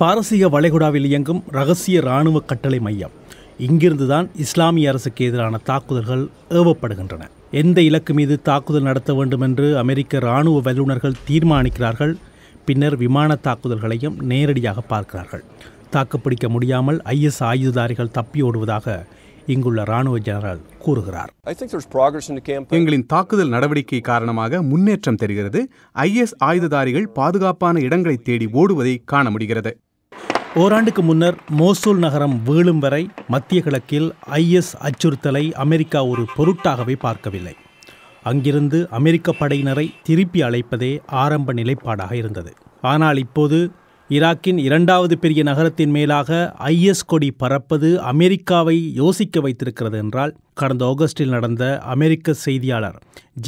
பாரசீக வளைகுடாவில் இயங்கும் ரகசிய இராணுவ கட்டளை மையம் இங்கிருந்து தான் இஸ்லாமிய அரசுக்கு எதிரான தாக்குதல்கள் ஏவப்படுகின்றன எந்த இலக்கு மீது தாக்குதல் நடத்த வேண்டும் என்று அமெரிக்க இராணுவ வல்லுநர்கள் தீர்மானிக்கிறார்கள் பின்னர் விமான தாக்குதல்களையும் நேரடியாக பார்க்கிறார்கள் தாக்குப்பிடிக்க முடியாமல் ஐஎஸ் ஆயுததாரிகள் தப்பியோடுவதாக இங்குள்ள ராணுவ ஜெனரல் கூறுகிறார் எங்களின் தாக்குதல் நடவடிக்கை காரணமாக முன்னேற்றம் தெரிகிறது ஐஎஸ் ஆயுததாரிகள் பாதுகாப்பான இடங்களை தேடி ஓடுவதை காண முடிகிறது ஓராண்டுக்கு முன்னர் மோசூல் நகரம் வீழும் வரை மத்திய கிழக்கில் ஐஎஸ் அச்சுறுத்தலை அமெரிக்கா ஒரு பொருட்டாகவே பார்க்கவில்லை அங்கிருந்து அமெரிக்க படையினரை திருப்பி அழைப்பதே ஆரம்ப நிலைப்பாடாக இருந்தது ஆனால் இப்போது ஈராக்கின் இரண்டாவது பெரிய நகரத்தின் மேலாக ஐஎஸ் கொடி பறப்பது அமெரிக்காவை யோசிக்க வைத்திருக்கிறது என்றால் கடந்த ஆகஸ்டில் நடந்த அமெரிக்க செய்தியாளர்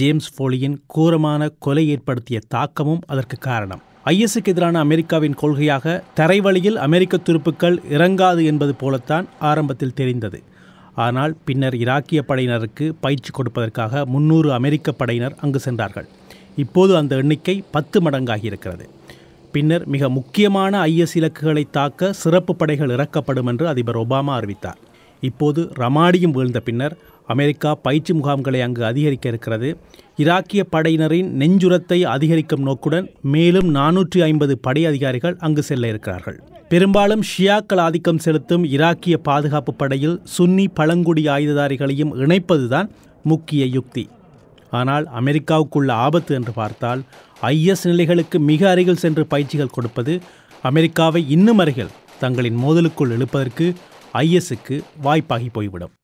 ஜேம்ஸ் ஃபோலியின் கூரமான கொலை ஏற்படுத்திய தாக்கமும் அதற்கு காரணம் ஐஎஸ்க்கு எதிரான அமெரிக்காவின் கொள்கையாக தரைவழியில் அமெரிக்க துருப்புக்கள் இறங்காது என்பது போலத்தான் ஆரம்பத்தில் தெரிந்தது ஆனால் பின்னர் ஈராக்கிய படையினருக்கு பயிற்சி கொடுப்பதற்காக முன்னூறு அமெரிக்க படையினர் அங்கு சென்றார்கள் இப்போது அந்த எண்ணிக்கை பத்து மடங்காகியிருக்கிறது பின்னர் மிக முக்கியமான ஐஎஸ் இலக்குகளை தாக்க சிறப்பு படைகள் இறக்கப்படும் என்று அதிபர் ஒபாமா அறிவித்தார் இப்போது ரமாடியும் வீழ்ந்த பின்னர் அமெரிக்கா பயிற்சி முகாம்களை அங்கு அதிகரிக்க இருக்கிறது ஈராக்கிய படையினரின் நெஞ்சுரத்தை அதிகரிக்கும் நோக்குடன் மேலும் நானூற்றி ஐம்பது படை அதிகாரிகள் அங்கு செல்ல இருக்கிறார்கள் பெரும்பாலும் ஷியாக்கள் ஆதிக்கம் செலுத்தும் ஈராக்கிய பாதுகாப்பு படையில் சுன்னி பழங்குடி ஆயுததாரிகளையும் இணைப்பதுதான் முக்கிய யுக்தி ஆனால் அமெரிக்காவுக்குள்ள ஆபத்து என்று பார்த்தால் ஐஎஸ் நிலைகளுக்கு மிக அருகில் சென்று பயிற்சிகள் கொடுப்பது அமெரிக்காவை இன்னும் அருகில் தங்களின் மோதலுக்குள் இழுப்பதற்கு ஐஎஸ்க்கு வாய்ப்பாகி போய்விடும்